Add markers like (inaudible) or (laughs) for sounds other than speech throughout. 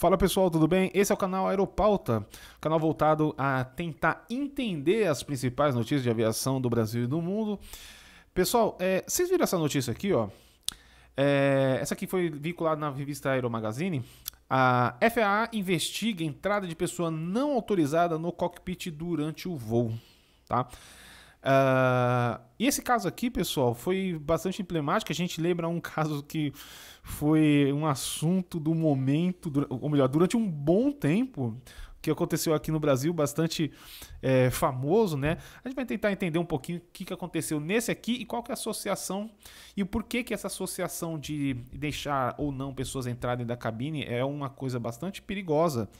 Fala pessoal, tudo bem? Esse é o canal Aeropauta, canal voltado a tentar entender as principais notícias de aviação do Brasil e do mundo. Pessoal, é, vocês viram essa notícia aqui, ó? É, essa aqui foi vinculada na revista Aeromagazine. A FAA investiga entrada de pessoa não autorizada no cockpit durante o voo, tá? Uh, e esse caso aqui, pessoal, foi bastante emblemático. A gente lembra um (laughs) caso que foi um assunto do momento, ou melhor, durante um bom tempo, que aconteceu aqui no Brasil, bastante é, famoso, né? A gente vai tentar entender um pouquinho o que, que aconteceu nesse aqui e qual que é a associação e por que que essa associação de deixar ou não pessoas entrarem da cabine é uma coisa bastante perigosa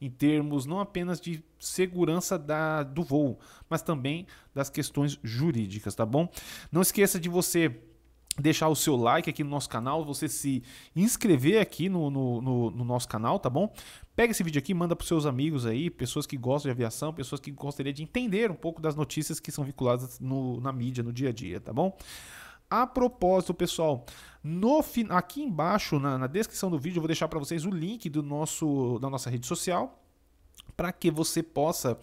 em termos não apenas de segurança da, do voo, mas também das questões jurídicas, tá bom? Não esqueça de você deixar o seu like aqui no nosso canal, você se inscrever aqui no, no, no, no nosso canal, tá bom? Pega esse vídeo aqui, manda para seus amigos aí, pessoas que gostam de aviação, pessoas que gostariam de entender um pouco das notícias que são vinculadas no, na mídia, no dia a dia, tá bom? A propósito, pessoal, no, aqui embaixo na, na descrição do vídeo eu vou deixar para vocês o link do nosso, da nossa rede social para que você possa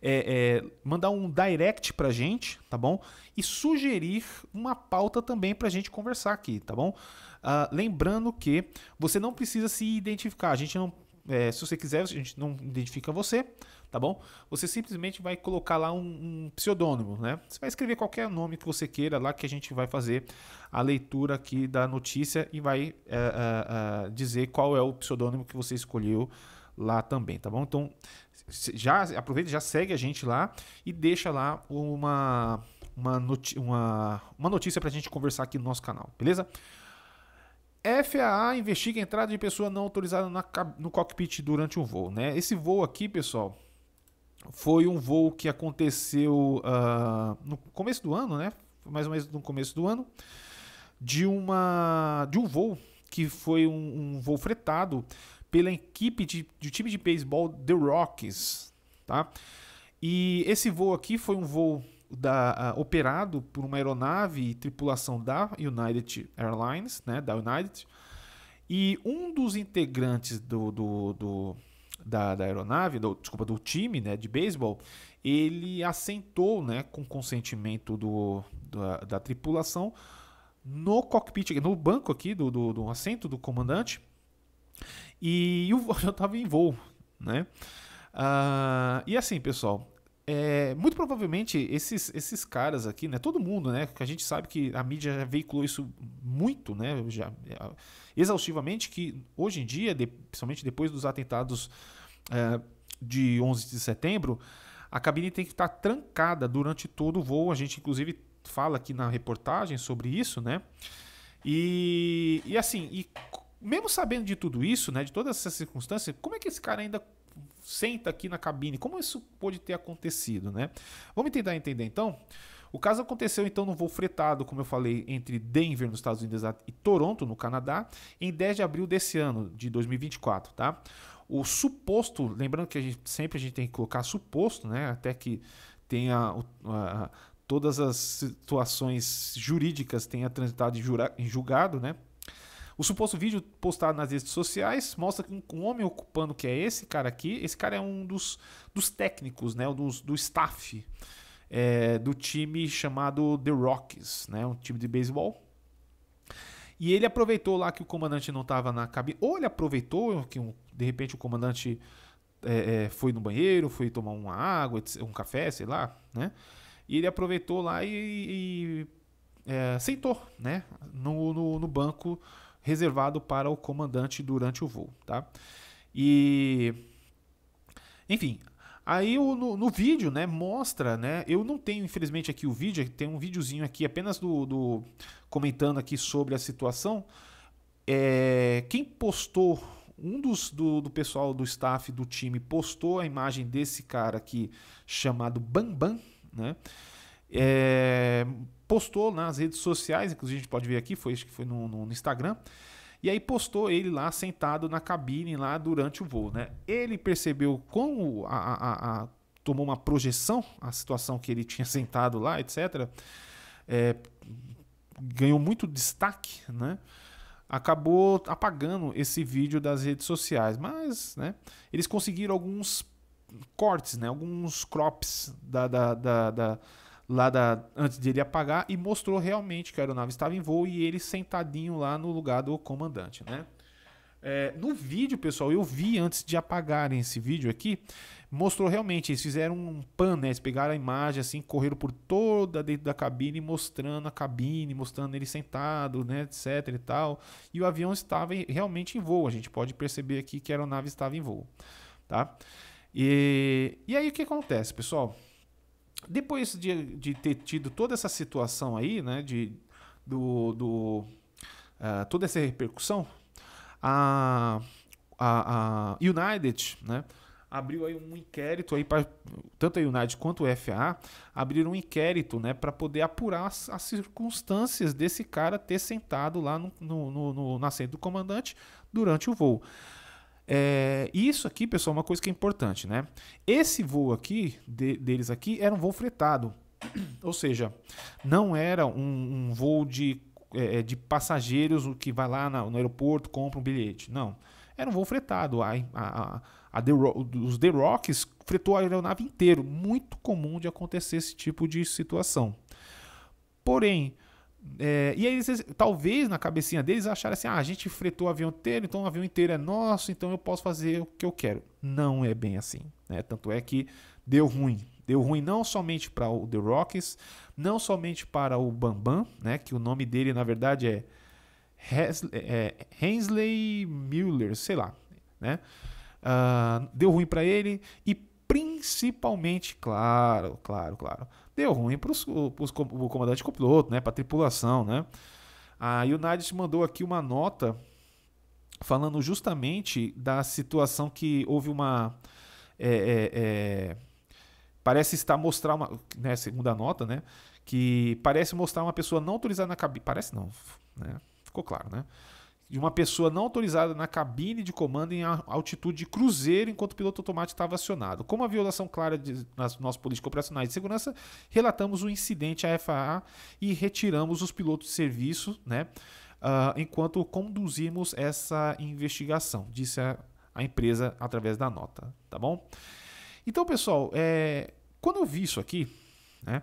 é, é, mandar um direct a gente, tá bom? E sugerir uma pauta também a gente conversar aqui, tá bom? Uh, lembrando que você não precisa se identificar, a gente não é, se você quiser, a gente não identifica você, tá bom? Você simplesmente vai colocar lá um, um, pseudônimo, né? Você vai escrever qualquer nome que você queira lá que a gente vai fazer a leitura aqui da notícia e vai é, é, é dizer qual é o pseudônimo que você escolheu lá também, tá bom? Então, já aproveita, já segue a gente lá e deixa lá uma, uma, noti uma, uma notícia pra gente conversar aqui no nosso canal, beleza? FAA investiga a entrada de pessoa não autorizada no cockpit durante um voo. Né? Esse voo aqui, pessoal, foi um voo que aconteceu uh, no começo do ano, né? mais ou menos no começo do ano, de, uma, de um voo que foi um, um voo fretado pela equipe de, de time de beisebol The Rockies. Tá? E esse voo aqui foi um voo da, uh, operado por uma aeronave e tripulação da United Airlines, né, da United, e um dos integrantes do, do, do da, da, aeronave, do, desculpa, do time né, de beisebol, ele assentou né, com consentimento do, da, da tripulação no cockpit, no banco aqui do, do, do assento do comandante, e o (laughs) avião estava em voo. Né? Uh, e assim, pessoal, é, muito provavelmente esses, esses caras aqui, né, todo mundo, né, que a gente sabe que a mídia já veiculou isso muito, né, já, é, exaustivamente, que hoje em dia, de, principalmente depois dos atentados é, de 11 de setembro, a cabine tem que estar trancada durante todo o voo. A gente, inclusive, fala aqui na reportagem sobre isso, né? E, e assim, e mesmo sabendo de tudo isso, né, de todas essas circunstâncias, como é que esse cara ainda senta aqui na cabine. Como isso pode ter acontecido, né? Vamos tentar entender então. O caso aconteceu então no voo fretado, como eu falei, entre Denver, nos Estados Unidos, e Toronto, no Canadá, em 10 de abril desse ano, de 2024, tá? O suposto, lembrando que a gente, sempre a gente tem que colocar suposto, né? Até que tenha todas as situações jurídicas tenha transitado em julgado, né? O suposto vídeo postado nas redes sociais mostra que um homem ocupando que é esse cara aqui. Esse cara é um dos, dos técnicos, né? Dos, do staff é, do time chamado The Rockies, né? Um time de beisebol. E ele aproveitou lá que o comandante não estava na cabine. Ou ele aproveitou que um, de repente o comandante é, é, foi no banheiro, foi tomar uma água, um café, sei lá, né? E ele aproveitou lá e, e é, sentou, né? No, no, no banco reservado para o comandante durante o voo, tá? E enfim, Aí no, no, vídeo, né, mostra, né? Eu não tenho, infelizmente, aqui o vídeo, tem um videozinho aqui apenas do, do comentando aqui sobre a situação. É, quem postou, um dos do, do, pessoal do staff do time postou a imagem desse cara aqui chamado Bambam, né? é, postou né, nas redes sociais, inclusive a gente pode ver aqui, foi que foi no, no, no, Instagram, e aí postou ele lá sentado na cabine lá durante o voo, né? Ele percebeu como a, a, a tomou uma projeção a situação que ele tinha (laughs) sentado lá, etc. É, ganhou muito destaque, né? Acabou apagando esse vídeo das redes sociais, mas né, eles conseguiram alguns cortes, né, alguns crops da, da, da, da lá da, antes ele apagar e mostrou realmente que a aeronave estava em voo e ele sentadinho lá no lugar do comandante, né? É, no vídeo, pessoal, eu vi antes de apagarem esse vídeo aqui, mostrou realmente, eles fizeram um pan, né? Eles pegaram a imagem assim, correram por toda dentro da cabine, mostrando a cabine, mostrando ele sentado, né, etc e tal. E o avião estava realmente em voo, a gente pode perceber aqui que a aeronave estava em voo, tá? E, e aí o que acontece, pessoal? Depois de, de ter tido toda essa situação aí, né, de, do, do uh, toda essa repercussão, a, a, a United, né, abriu aí um inquérito aí para tanto a United quanto o FA abriram um inquérito, né, para poder apurar as, as, circunstâncias desse cara ter sentado lá no, no, no, no, na do comandante durante o voo. É, e isso aqui, pessoal, é uma coisa que é importante, né? Esse voo aqui, de, deles aqui, era um voo fretado. (clears throat) Ou seja, não era um, um voo de, é, é de passageiros que vai lá na, no aeroporto, compra um bilhete. Não. Era um voo fretado. A, a, a The os The Rocks fretou a aeronave inteiro. Muito comum de acontecer esse tipo de situação. Porém, é, e aí, talvez na cabecinha deles acharam assim: ah, a gente fretou o avião inteiro, então o avião inteiro é nosso, então eu posso fazer o que eu quero. Não é bem assim. Né? Tanto é que deu ruim. Deu ruim não somente para o The Rocks, não somente para o Bambam, né? que o nome dele na verdade é, é, é Hensley Mueller, sei lá. Né? Uh, deu ruim para ele e principalmente, claro, claro, claro, deu ruim para o comandante copiloto, né, para a tripulação, né? A United mandou aqui uma nota falando justamente da situação que houve uma é, é, é, parece estar mostrar uma né, segunda nota, né, que parece mostrar uma pessoa não autorizada na cabine, parece não, né? Ficou claro, né? de uma pessoa não autorizada na cabine de comando em altitude de cruzeiro enquanto o piloto automático estava acionado. Como a violação clara de, nas nossas políticas operacionais de segurança, relatamos o um incidente à FAA e retiramos os pilotos de serviço, né? Uh, enquanto conduzimos essa investigação, disse a, a, empresa através da nota, tá bom? Então, pessoal, é, quando eu vi isso aqui, né?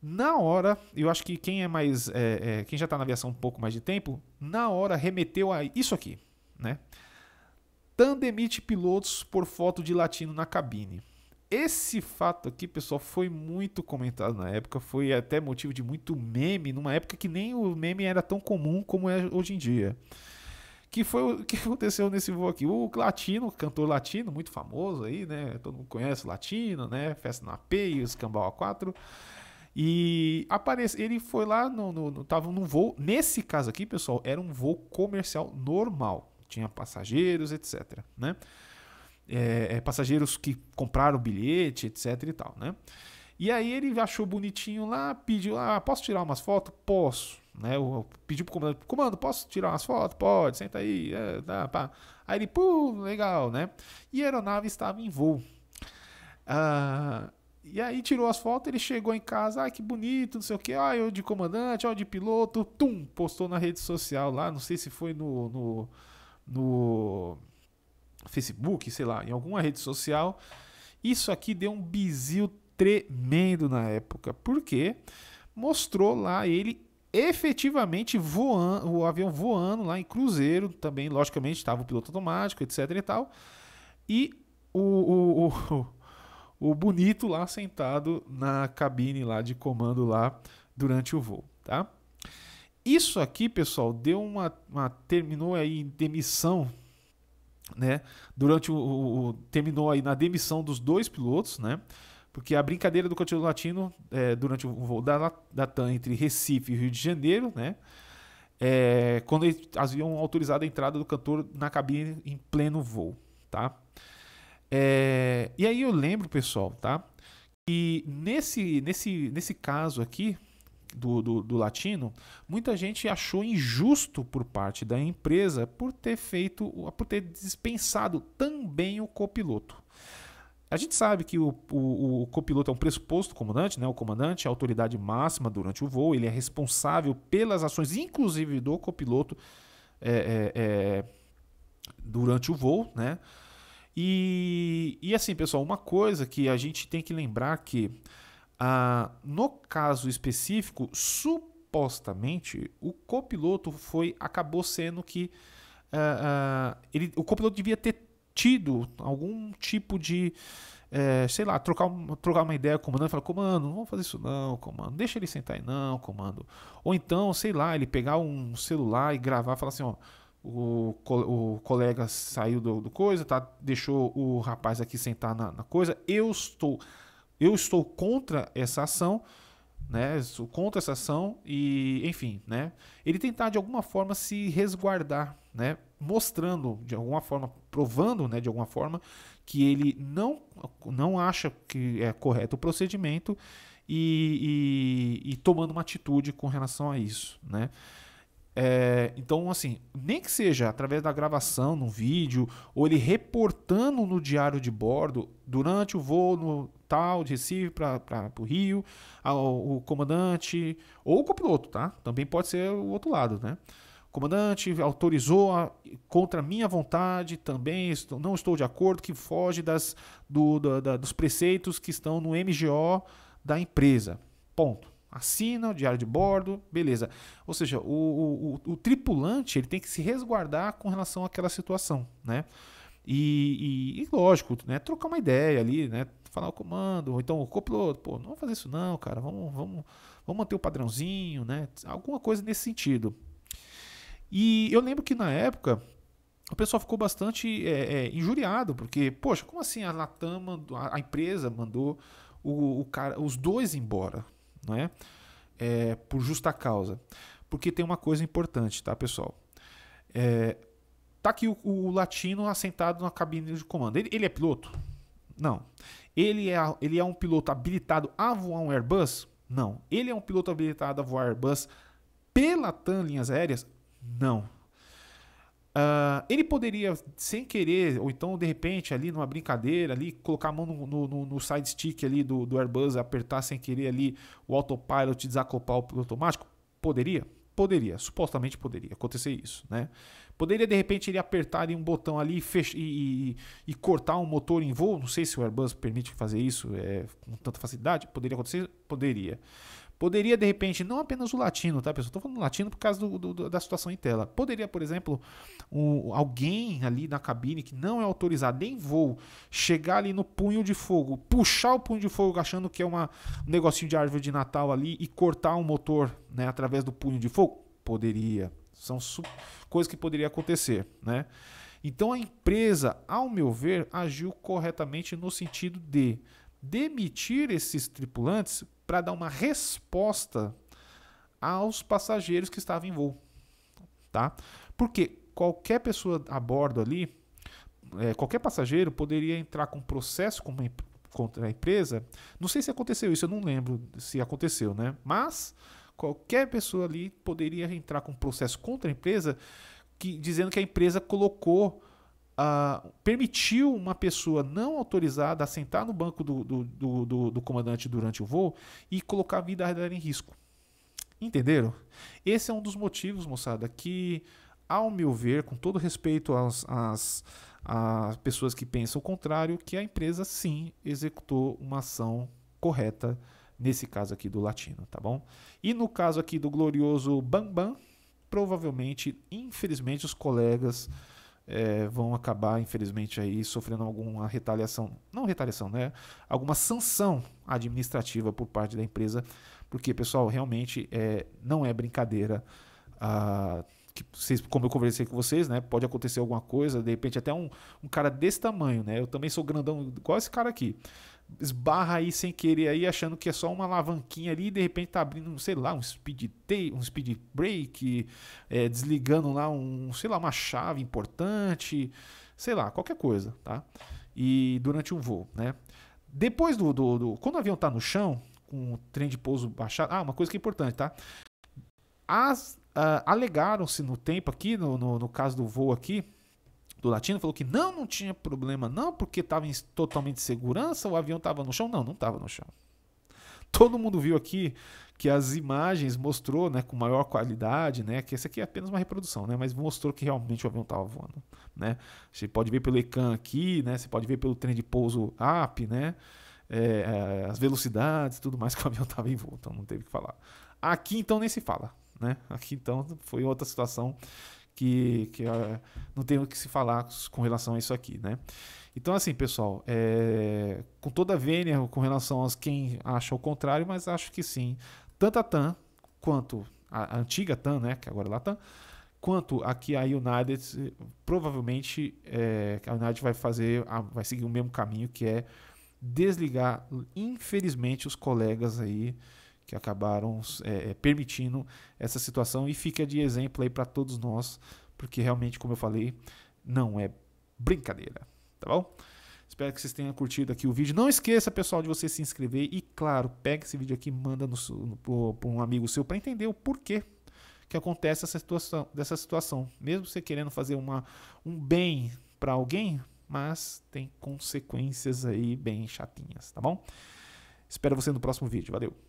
Na hora, eu acho que quem é mais. É, é, quem já está na aviação um pouco mais de tempo, na hora remeteu a isso aqui, né? TAN demite pilotos por foto de latino na cabine. Esse fato aqui, pessoal, foi muito comentado na época, foi até motivo de muito meme, numa época que nem o meme era tão comum como é hoje em dia. Que foi o (laughs) que aconteceu nesse voo aqui. O Latino, cantor latino, muito famoso aí, né? Todo mundo conhece Latino, né? Festa na P e os Cambau A4. E aparece, ele foi lá, no, no, no, tava num voo. Nesse caso aqui, pessoal, era um voo comercial normal. Tinha passageiros, etc. Né? É, é, passageiros que compraram bilhete, etc. e tal. Né? E aí ele achou bonitinho lá, pediu lá, ah, posso tirar umas fotos? Posso. Né? Eu pedi pro comando comando, posso tirar umas fotos? Pode, senta aí. É, dá, tá, pá. Aí ele, pô, legal, né? E a aeronave estava em voo. Ah, e aí tirou as fotos, ele chegou em casa, ah, que bonito, não sei o que, ah, eu de comandante, ó, de piloto, tum, postou na rede social lá, não sei se foi no, no, no Facebook, sei lá, em alguma rede social. Isso aqui deu um bizil tremendo na época, porque mostrou lá ele efetivamente voando, o avião voando lá em cruzeiro, também logicamente estava o piloto automático, etc e tal. E o, o, o o bonito lá sentado na cabine lá de comando lá durante o voo, tá? Isso aqui, pessoal, deu uma, uma terminou aí demissão, né? Durante o, o, o, terminou aí na demissão dos dois pilotos, né? Porque a brincadeira do cantor Latino é, durante o voo da, da TAM entre Recife e Rio de Janeiro, né? É, quando eles haviam autorizado a entrada do cantor na cabine em pleno voo, tá? É, e aí eu lembro, pessoal, tá? Que nesse, nesse, nesse caso aqui do, do, do latino, muita gente achou injusto por parte da empresa por ter feito, por ter dispensado também o copiloto. A gente sabe que o, o, o, copiloto é um pressuposto comandante, né? O comandante é a autoridade máxima durante o voo, ele é responsável pelas ações, inclusive do copiloto, é, é, é, durante o voo, né? E, e assim, pessoal, uma coisa que a gente tem que lembrar que ah, no caso específico, supostamente o copiloto foi acabou sendo que ah, ah, ele, o copiloto devia ter tido algum tipo de é, sei lá, trocar, trocar uma ideia com o comandante e falar, comando, não vamos fazer isso não, comando, deixa ele sentar aí não, comando. Ou então, sei lá, ele pegar um celular e gravar, falar assim, ó, o, o colega saiu do, do, coisa, tá? Deixou o rapaz aqui sentar na, na, coisa. Eu estou, eu estou contra essa ação, né? contra essa ação e, enfim, né? Ele tentar de alguma forma se resguardar, né? Mostrando de alguma forma, provando, né? De alguma forma que ele não não acha que é correto o procedimento e, e, e tomando uma atitude com relação a isso, né? É, então, assim, nem que seja através da gravação num vídeo, ou ele reportando no diário de bordo durante o voo no tal de Recife para o Rio, ao, o comandante ou o copiloto, tá? Também pode ser o outro lado, né? O comandante autorizou a, contra minha vontade, também estou, não estou de acordo, que foge das, do, da, da, dos preceitos que estão no MGO da empresa. Ponto assina o diário de bordo, beleza. Ou seja, o, o, o, tripulante ele tem que se resguardar com relação àquela situação, né? E, e, e, lógico, né? Trocar uma ideia ali, né? Falar o comando, ou então o copiloto, pô, não fazer isso não, cara, vamos, vamos, vamos manter o padrãozinho, né? Alguma coisa nesse sentido. E eu lembro que na época o pessoal ficou bastante é, é, injuriado, porque, poxa, como assim a Latam, mandou, a, a empresa mandou o, o cara, os dois embora, não é? é por justa causa. Porque tem uma coisa importante, tá, pessoal? É, tá aqui o, o latino assentado na cabine de comando. Ele, ele é piloto? Não. Ele é, ele é um piloto habilitado a voar um Airbus? Não. Ele é um piloto habilitado a voar Airbus pela TAM Linhas Aéreas? Não. Uh, ele poderia, sem querer, ou então de repente ali numa brincadeira, ali colocar a mão no, no, no side stick ali do, do Airbus, apertar sem querer ali o autopilot, desacopar o piloto automático? Poderia? Poderia, supostamente poderia acontecer isso, né? Poderia de repente ele apertar ali, um botão ali fech... e, e, e, cortar um motor em voo, não sei se o Airbus permite fazer isso é, com tanta facilidade, poderia acontecer? Poderia. Poderia, de repente, não apenas o latino, tá, pessoal? Estou falando latino por causa do, do, da situação em tela. Poderia, por exemplo, alguém ali na cabine que não é autorizado nem voo, chegar ali no punho de fogo, puxar o punho de fogo achando que é uma, um negocinho de árvore de Natal ali e cortar um motor né, através do punho de fogo? Poderia. São coisas que poderia acontecer, né? Então a empresa, ao meu ver, agiu corretamente no sentido de demitir esses tripulantes para dar uma resposta aos passageiros que estavam em voo, tá? Porque qualquer pessoa a bordo ali, é, qualquer passageiro poderia entrar com processo com uma, contra a empresa. Não sei se aconteceu isso, eu não lembro se aconteceu, né? Mas qualquer pessoa ali poderia entrar com processo contra a empresa, que, dizendo que a empresa colocou uh, permitiu uma pessoa não autorizada a sentar no banco do, do, do, do, do comandante durante o voo e colocar a vida dela em risco. Entenderam? Esse é um dos motivos, moçada, que, ao meu ver, com todo respeito às, às, às pessoas que pensam o contrário, que a empresa sim executou uma ação correta nesse caso aqui do latino, tá bom? E no caso aqui do glorioso Bambam, provavelmente, infelizmente, os colegas é, vão acabar, infelizmente, aí sofrendo alguma retaliação, não retaliação, né? Alguma sanção administrativa por parte da empresa, porque, pessoal, realmente é, não é brincadeira. Ah, que vocês, como eu conversei com vocês, né? Pode acontecer alguma coisa, de repente até um, um cara desse tamanho, né? Eu também sou grandão, igual esse cara aqui esbarra aí sem querer aí, achando que é só uma alavanquinha ali e de repente tá abrindo, sei lá, um speed, um speed break, é, desligando lá um, sei lá, uma chave importante, sei lá, qualquer coisa, tá? E durante um voo, né? Depois do, do, do quando o avião tá no chão, com o trem de pouso baixado, ah, uma coisa que é importante, tá? As uh, alegaram-se no tempo aqui, no, no, no caso do voo aqui, do latino falou que não, não tinha problema não, porque estava totalmente segurança, o avião estava no chão. Não, não estava no chão. Todo mundo viu aqui que as imagens mostrou, né, com maior qualidade, né, que essa aqui é apenas uma reprodução, né, mas mostrou que realmente o avião estava voando, né. Você pode ver pelo ECAN aqui, né, você pode ver pelo trem de pouso AP, né, é, é, as velocidades, tudo mais que o avião estava em voo, então não teve que falar. Aqui então nem se fala, né. Aqui então foi outra situação que, que uh, não tem o que se falar com relação a isso aqui, né? Então, assim, pessoal, é, com toda a vênia com relação a quem acha o contrário, mas acho que sim, tanto a TAM quanto a, a antiga TAM, né, que agora é Latam, quanto a que a United provavelmente é, a United vai fazer, vai seguir o mesmo caminho que é desligar, infelizmente, os colegas aí que acabaram é, é, permitindo essa situação e fica de exemplo aí para todos nós, porque realmente, como eu falei, não é brincadeira, tá bom? Espero que vocês tenham curtido aqui o vídeo. Não esqueça, pessoal, de você se inscrever e, claro, pega esse vídeo aqui, manda para um amigo seu para entender o porquê que acontece essa situação, dessa situação. Mesmo você querendo fazer uma, um bem para alguém, mas tem consequências aí bem chatinhas, tá bom? Espero você no próximo vídeo. Valeu!